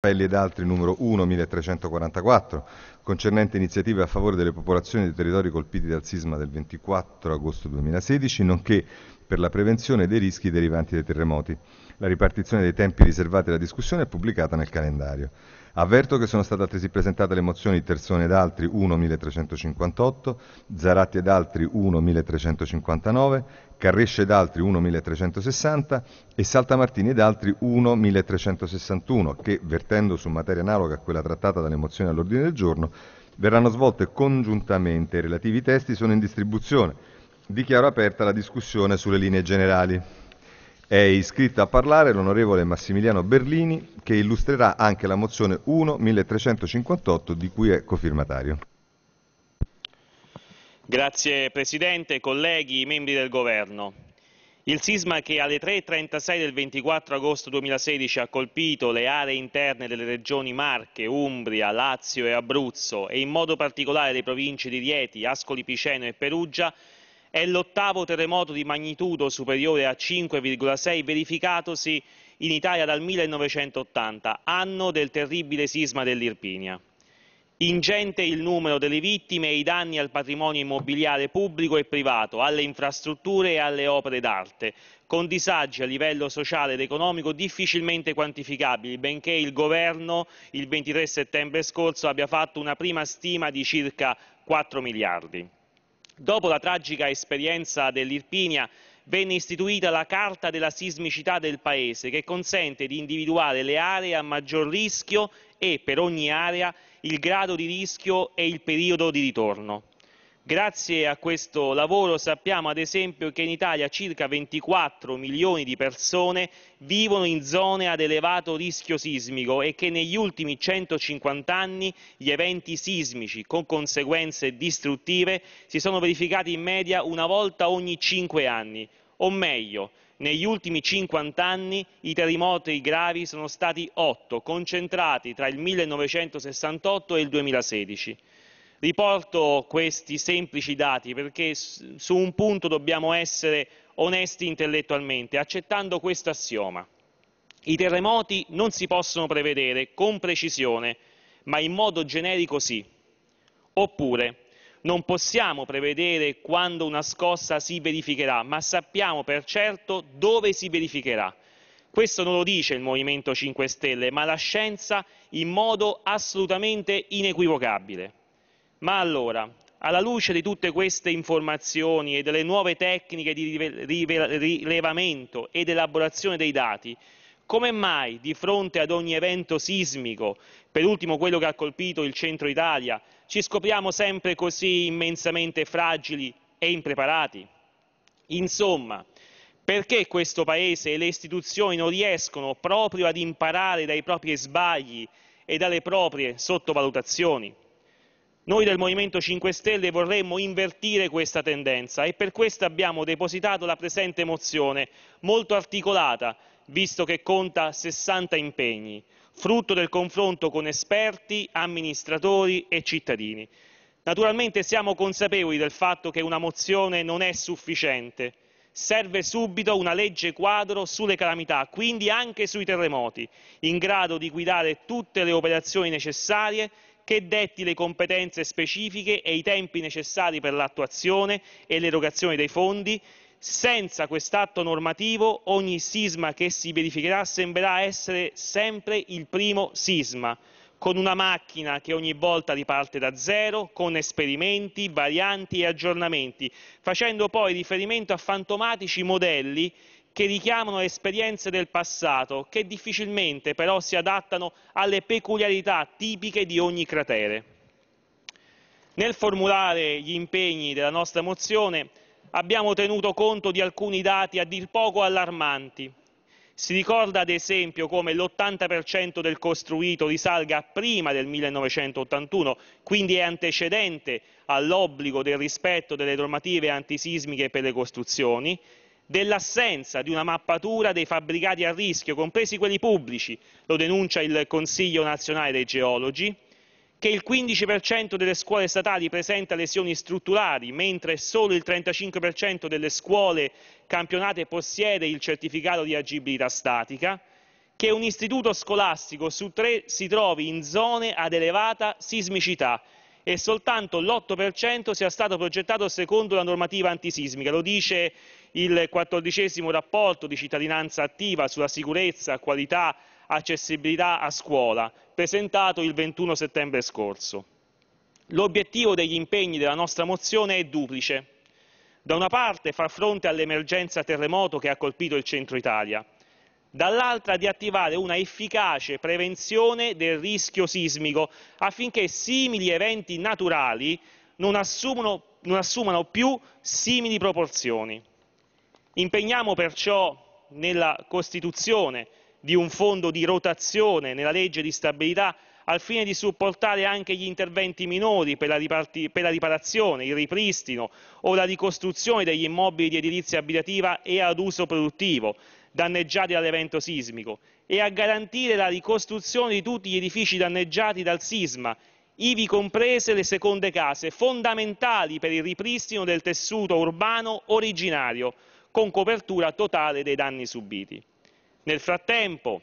Raffaelli ed altri numero 1 1344 concernente iniziative a favore delle popolazioni dei territori colpiti dal sisma del 24 agosto 2016 nonché per la prevenzione dei rischi derivanti dai terremoti. La ripartizione dei tempi riservati alla discussione è pubblicata nel calendario. Avverto che sono state altresì presentate le mozioni Terzone ed altri 1.1358, Zaratti ed altri 1.1359, Carresce ed altri 1.1360 e Saltamartini ed altri 1.1361 che, vertendo su materia analoga a quella trattata dalle mozioni all'ordine del giorno, verranno svolte congiuntamente. I relativi testi sono in distribuzione. Dichiaro aperta la discussione sulle linee generali. È iscritto a parlare l'onorevole Massimiliano Berlini che illustrerà anche la mozione 1-1358 di cui è cofirmatario. Grazie Presidente, colleghi, membri del Governo. Il sisma che alle 3.36 del 24 agosto 2016 ha colpito le aree interne delle regioni Marche, Umbria, Lazio e Abruzzo e in modo particolare le province di Rieti, Ascoli Piceno e Perugia è l'ottavo terremoto di magnitudo superiore a 5,6 verificatosi in Italia dal 1980, anno del terribile sisma dell'Irpinia. Ingente il numero delle vittime e i danni al patrimonio immobiliare pubblico e privato, alle infrastrutture e alle opere d'arte, con disagi a livello sociale ed economico difficilmente quantificabili, benché il Governo il 23 settembre scorso abbia fatto una prima stima di circa 4 miliardi. Dopo la tragica esperienza dell'Irpinia, venne istituita la Carta della sismicità del Paese che consente di individuare le aree a maggior rischio e, per ogni area, il grado di rischio e il periodo di ritorno. Grazie a questo lavoro sappiamo ad esempio che in Italia circa 24 milioni di persone vivono in zone ad elevato rischio sismico e che negli ultimi 150 anni gli eventi sismici con conseguenze distruttive si sono verificati in media una volta ogni 5 anni, o meglio, negli ultimi 50 anni i terremoti gravi sono stati 8, concentrati tra il 1968 e il 2016. Riporto questi semplici dati perché su un punto dobbiamo essere onesti intellettualmente, accettando questo assioma. I terremoti non si possono prevedere con precisione, ma in modo generico sì. Oppure non possiamo prevedere quando una scossa si verificherà, ma sappiamo per certo dove si verificherà. Questo non lo dice il Movimento 5 Stelle, ma la scienza in modo assolutamente inequivocabile. Ma allora, alla luce di tutte queste informazioni e delle nuove tecniche di rilevamento ed elaborazione dei dati, come mai di fronte ad ogni evento sismico, per ultimo quello che ha colpito il centro Italia, ci scopriamo sempre così immensamente fragili e impreparati? Insomma, perché questo Paese e le istituzioni non riescono proprio ad imparare dai propri sbagli e dalle proprie sottovalutazioni? Noi del Movimento 5 Stelle vorremmo invertire questa tendenza e per questo abbiamo depositato la presente mozione, molto articolata, visto che conta 60 impegni, frutto del confronto con esperti, amministratori e cittadini. Naturalmente siamo consapevoli del fatto che una mozione non è sufficiente. Serve subito una legge quadro sulle calamità, quindi anche sui terremoti, in grado di guidare tutte le operazioni necessarie che detti le competenze specifiche e i tempi necessari per l'attuazione e l'erogazione dei fondi. Senza quest'atto normativo ogni sisma che si verificherà sembrerà essere sempre il primo sisma, con una macchina che ogni volta riparte da zero, con esperimenti, varianti e aggiornamenti, facendo poi riferimento a fantomatici modelli che richiamano esperienze del passato, che difficilmente però si adattano alle peculiarità tipiche di ogni cratere. Nel formulare gli impegni della nostra mozione abbiamo tenuto conto di alcuni dati a dir poco allarmanti. Si ricorda ad esempio come l'80% del costruito risalga prima del 1981, quindi è antecedente all'obbligo del rispetto delle normative antisismiche per le costruzioni, dell'assenza di una mappatura dei fabbricati a rischio, compresi quelli pubblici, lo denuncia il Consiglio nazionale dei geologi, che il 15% delle scuole statali presenta lesioni strutturali, mentre solo il 35% delle scuole campionate possiede il certificato di agibilità statica, che un istituto scolastico su tre si trovi in zone ad elevata sismicità e soltanto l'8% sia stato progettato secondo la normativa antisismica. Lo dice il quattordicesimo rapporto di cittadinanza attiva sulla sicurezza, qualità, accessibilità a scuola, presentato il 21 settembre scorso. L'obiettivo degli impegni della nostra mozione è duplice. Da una parte far fronte all'emergenza terremoto che ha colpito il centro Italia, dall'altra di attivare una efficace prevenzione del rischio sismico affinché simili eventi naturali non assumano, non assumano più simili proporzioni. Impegniamo perciò nella costituzione di un fondo di rotazione nella legge di stabilità al fine di supportare anche gli interventi minori per la, per la, riparazione, il ripristino o la ricostruzione degli immobili di edilizia abitativa e ad uso produttivo danneggiati dall'evento sismico e a garantire la ricostruzione di tutti gli edifici danneggiati dal sisma, ivi comprese le seconde case, fondamentali per il ripristino del tessuto urbano originario, con copertura totale dei danni subiti. Nel frattempo,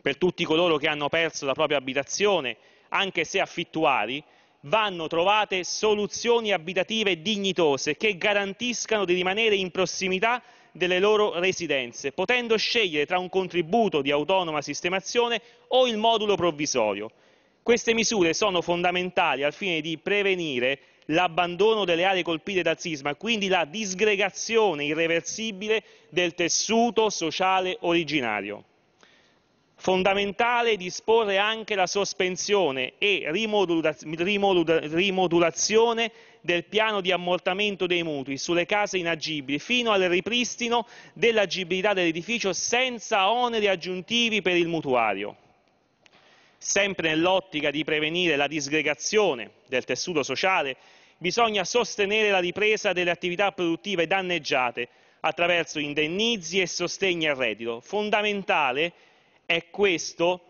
per tutti coloro che hanno perso la propria abitazione, anche se affittuari, vanno trovate soluzioni abitative dignitose che garantiscano di rimanere in prossimità delle loro residenze, potendo scegliere tra un contributo di autonoma sistemazione o il modulo provvisorio. Queste misure sono fondamentali al fine di prevenire l'abbandono delle aree colpite dal sisma, quindi la disgregazione irreversibile del tessuto sociale originario. Fondamentale disporre anche la sospensione e rimodulazione del piano di ammortamento dei mutui sulle case inagibili fino al ripristino dell'agibilità dell'edificio senza oneri aggiuntivi per il mutuario sempre nell'ottica di prevenire la disgregazione del tessuto sociale bisogna sostenere la ripresa delle attività produttive danneggiate attraverso indennizi e sostegni al reddito. Fondamentale è questo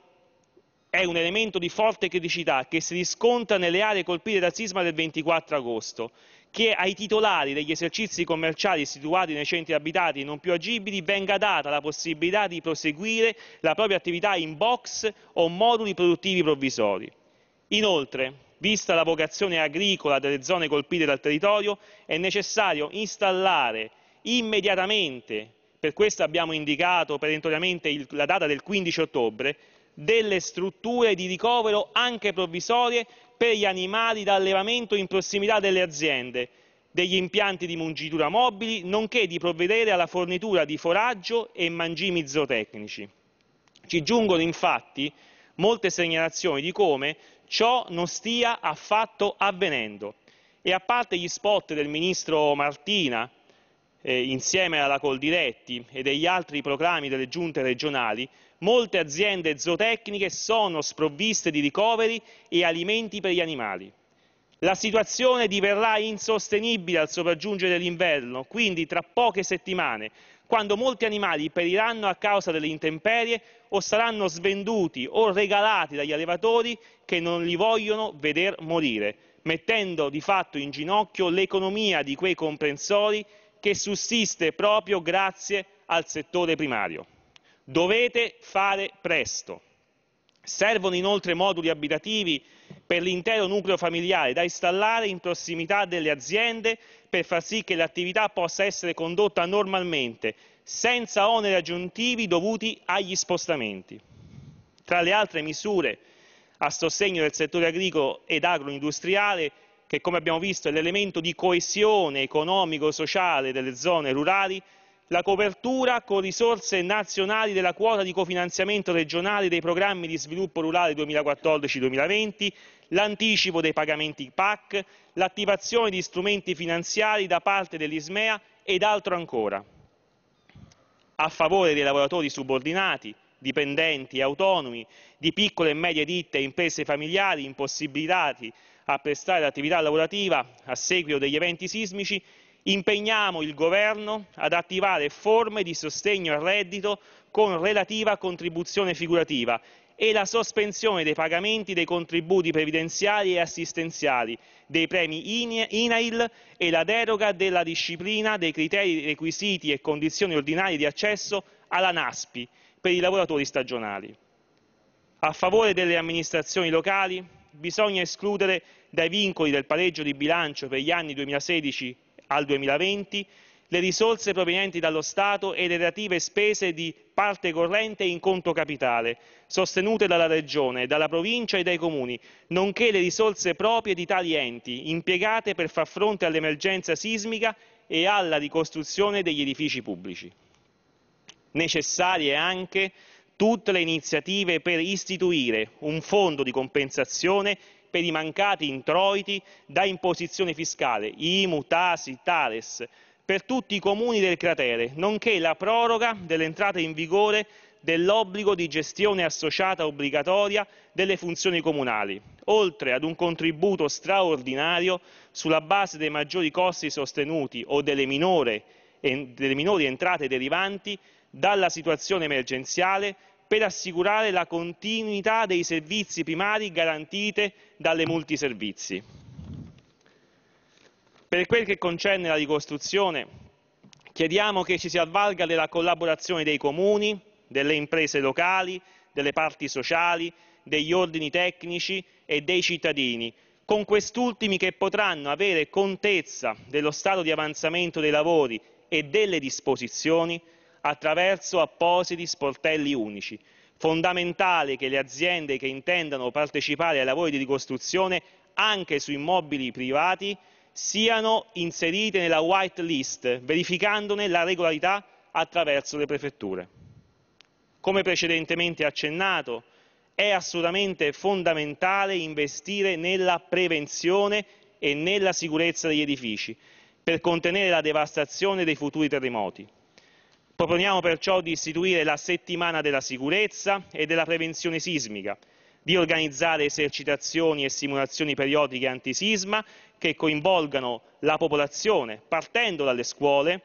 è un elemento di forte criticità che si riscontra nelle aree colpite dal sisma del 24 agosto, che ai titolari degli esercizi commerciali situati nei centri abitati non più agibili venga data la possibilità di proseguire la propria attività in box o moduli produttivi provvisori. Inoltre, vista la vocazione agricola delle zone colpite dal territorio, è necessario installare immediatamente, per questo abbiamo indicato perentoriamente il, la data del 15 ottobre, delle strutture di ricovero anche provvisorie per gli animali da allevamento in prossimità delle aziende, degli impianti di mungitura mobili, nonché di provvedere alla fornitura di foraggio e mangimi zootecnici. Ci giungono infatti molte segnalazioni di come ciò non stia affatto avvenendo. E a parte gli spot del ministro Martina, eh, insieme alla Coldiretti e degli altri proclami delle giunte regionali, molte aziende zootecniche sono sprovviste di ricoveri e alimenti per gli animali. La situazione diverrà insostenibile al sopraggiungere l'inverno, quindi tra poche settimane quando molti animali periranno a causa delle intemperie o saranno svenduti o regalati dagli allevatori che non li vogliono veder morire, mettendo di fatto in ginocchio l'economia di quei comprensori che sussiste proprio grazie al settore primario. Dovete fare presto. Servono inoltre moduli abitativi per l'intero nucleo familiare da installare in prossimità delle aziende per far sì che l'attività possa essere condotta normalmente, senza oneri aggiuntivi dovuti agli spostamenti. Tra le altre misure a sostegno del settore agricolo ed agroindustriale, che come abbiamo visto è l'elemento di coesione economico-sociale delle zone rurali, la copertura con risorse nazionali della quota di cofinanziamento regionale dei programmi di sviluppo rurale 2014-2020, l'anticipo dei pagamenti PAC, l'attivazione di strumenti finanziari da parte dell'ISMEA ed altro ancora. A favore dei lavoratori subordinati, dipendenti e autonomi, di piccole e medie ditte e imprese familiari impossibilitati a prestare l'attività lavorativa a seguito degli eventi sismici, Impegniamo il Governo ad attivare forme di sostegno al reddito con relativa contribuzione figurativa e la sospensione dei pagamenti dei contributi previdenziali e assistenziali, dei premi INAIL e la deroga della disciplina dei criteri, requisiti e condizioni ordinarie di accesso alla NASPI per i lavoratori stagionali. A favore delle amministrazioni locali bisogna escludere dai vincoli del pareggio di bilancio per gli anni 2016 al 2020 le risorse provenienti dallo Stato e le relative spese di parte corrente in conto capitale, sostenute dalla Regione, dalla Provincia e dai Comuni, nonché le risorse proprie di tali enti, impiegate per far fronte all'emergenza sismica e alla ricostruzione degli edifici pubblici. Necessarie anche tutte le iniziative per istituire un fondo di compensazione per i mancati introiti da imposizione fiscale, IMU, Tasi, Tales, per tutti i comuni del cratere, nonché la proroga dell'entrata in vigore dell'obbligo di gestione associata obbligatoria delle funzioni comunali, oltre ad un contributo straordinario sulla base dei maggiori costi sostenuti o delle, minore, delle minori entrate derivanti dalla situazione emergenziale per assicurare la continuità dei servizi primari garantite dalle multiservizi. Per quel che concerne la ricostruzione, chiediamo che ci si avvalga della collaborazione dei comuni, delle imprese locali, delle parti sociali, degli ordini tecnici e dei cittadini, con quest'ultimi che potranno avere contezza dello stato di avanzamento dei lavori e delle disposizioni attraverso appositi sportelli unici. Fondamentale che le aziende che intendano partecipare ai lavori di ricostruzione anche su immobili privati siano inserite nella white list, verificandone la regolarità attraverso le prefetture. Come precedentemente accennato, è assolutamente fondamentale investire nella prevenzione e nella sicurezza degli edifici per contenere la devastazione dei futuri terremoti. Proponiamo perciò di istituire la settimana della sicurezza e della prevenzione sismica, di organizzare esercitazioni e simulazioni periodiche antisisma che coinvolgano la popolazione partendo dalle scuole,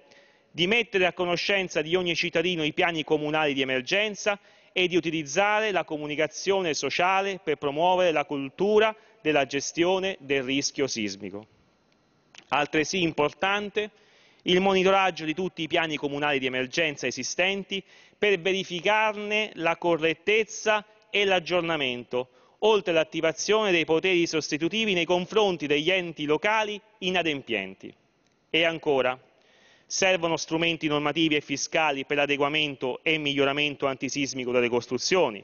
di mettere a conoscenza di ogni cittadino i piani comunali di emergenza e di utilizzare la comunicazione sociale per promuovere la cultura della gestione del rischio sismico. Altresì importante il monitoraggio di tutti i piani comunali di emergenza esistenti per verificarne la correttezza e l'aggiornamento, oltre all'attivazione dei poteri sostitutivi nei confronti degli enti locali inadempienti. E ancora, servono strumenti normativi e fiscali per l'adeguamento e miglioramento antisismico delle costruzioni,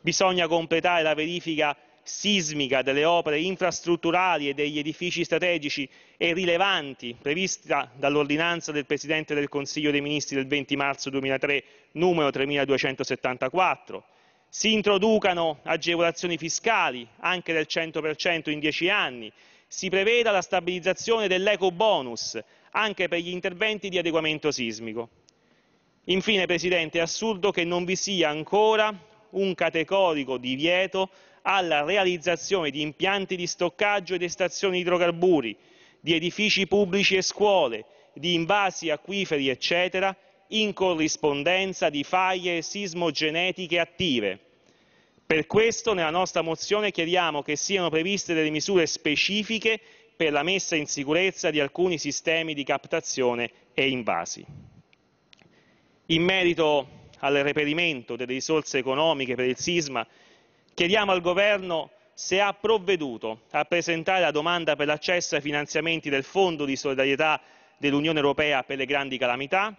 bisogna completare la verifica sismica delle opere infrastrutturali e degli edifici strategici e rilevanti prevista dall'ordinanza del Presidente del Consiglio dei Ministri del 20 marzo 2003 numero 3274, si introducano agevolazioni fiscali anche del 100% in 10 anni, si preveda la stabilizzazione dell'eco bonus anche per gli interventi di adeguamento sismico. Infine, Presidente, è assurdo che non vi sia ancora un categorico divieto alla realizzazione di impianti di stoccaggio ed estazione di idrocarburi, di edifici pubblici e scuole, di invasi acquiferi, eccetera, in corrispondenza di faglie sismogenetiche attive. Per questo nella nostra mozione chiediamo che siano previste delle misure specifiche per la messa in sicurezza di alcuni sistemi di captazione e invasi. In merito al reperimento delle risorse economiche per il sisma Chiediamo al Governo se ha provveduto a presentare la domanda per l'accesso ai finanziamenti del Fondo di solidarietà dell'Unione Europea per le grandi calamità,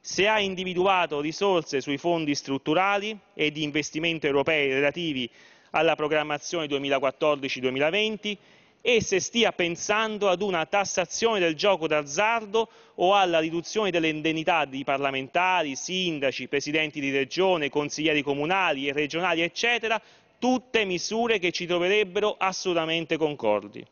se ha individuato risorse sui fondi strutturali e di investimento europei relativi alla programmazione 2014-2020 e se stia pensando ad una tassazione del gioco d'azzardo o alla riduzione delle indennità di parlamentari, sindaci, presidenti di regione, consiglieri comunali e regionali, eccetera, tutte misure che ci troverebbero assolutamente concordi.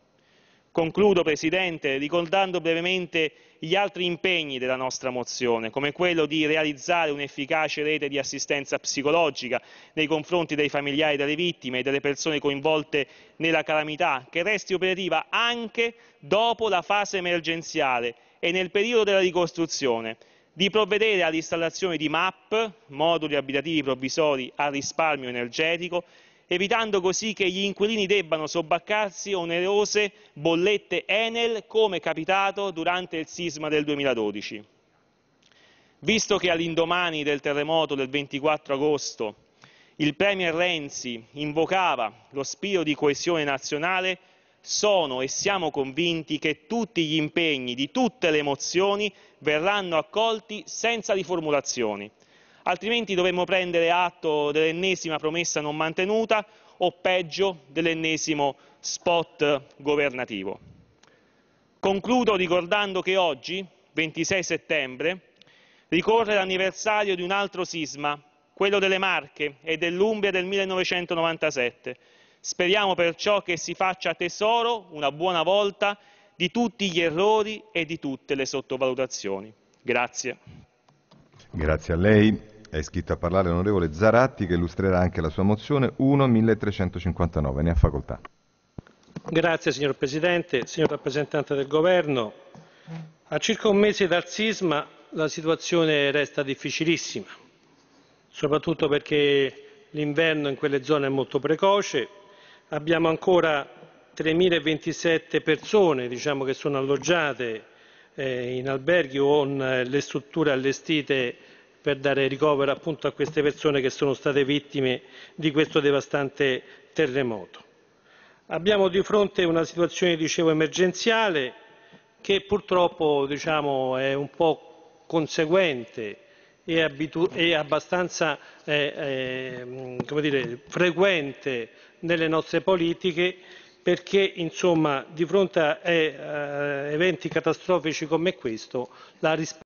Concludo, Presidente, ricordando brevemente gli altri impegni della nostra mozione, come quello di realizzare un'efficace rete di assistenza psicologica nei confronti dei familiari delle vittime e delle persone coinvolte nella calamità, che resti operativa anche dopo la fase emergenziale e nel periodo della ricostruzione, di provvedere all'installazione di MAP, moduli abitativi provvisori a risparmio energetico, evitando così che gli inquilini debbano sobbarcarsi onerose bollette Enel come capitato durante il sisma del 2012. Visto che all'indomani del terremoto del 24 agosto il Premier Renzi invocava lo spirito di coesione nazionale, sono e siamo convinti che tutti gli impegni di tutte le mozioni verranno accolti senza riformulazioni altrimenti dovremmo prendere atto dell'ennesima promessa non mantenuta o peggio dell'ennesimo spot governativo. Concludo ricordando che oggi, 26 settembre, ricorre l'anniversario di un altro sisma, quello delle Marche e dell'Umbria del 1997. Speriamo perciò che si faccia tesoro, una buona volta, di tutti gli errori e di tutte le sottovalutazioni. Grazie. Grazie a lei. È iscritto a parlare l'onorevole Zaratti che illustrerà anche la sua mozione 1.1359. Ne ha facoltà. Grazie signor Presidente, signor rappresentante del Governo. A circa un mese dal sisma la situazione resta difficilissima, soprattutto perché l'inverno in quelle zone è molto precoce. Abbiamo ancora 3.027 persone diciamo, che sono alloggiate eh, in alberghi o con le strutture allestite per dare ricovero appunto a queste persone che sono state vittime di questo devastante terremoto. Abbiamo di fronte una situazione, dicevo, emergenziale che purtroppo diciamo, è un po' conseguente e, abbastanza eh, eh, dire, frequente nelle nostre politiche perché insomma, di fronte a eh, eventi catastrofici come questo la risposta